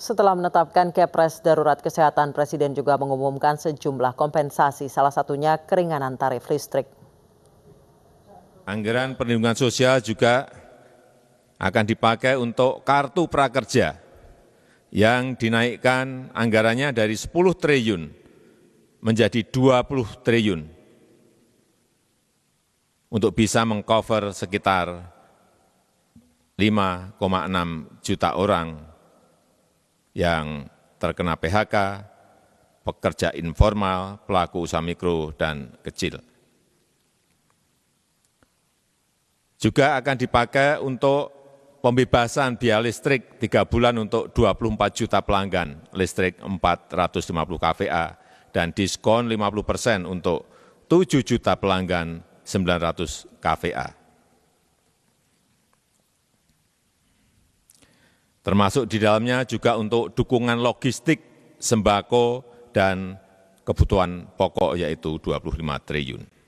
Setelah menetapkan Kepres Darurat Kesehatan, Presiden juga mengumumkan sejumlah kompensasi, salah satunya keringanan tarif listrik. Anggaran perlindungan sosial juga akan dipakai untuk kartu prakerja yang dinaikkan anggarannya dari 10 triliun menjadi 20 triliun untuk bisa mengcover sekitar 5,6 juta orang yang terkena phk pekerja informal pelaku usaha mikro dan kecil juga akan dipakai untuk pembebasan biaya listrik 3 bulan untuk 24 juta pelanggan, listrik 450 kVA, dan diskon 50 persen untuk 7 juta pelanggan 900 kVA. termasuk di dalamnya juga untuk dukungan logistik, sembako, dan kebutuhan pokok yaitu 25 triliun.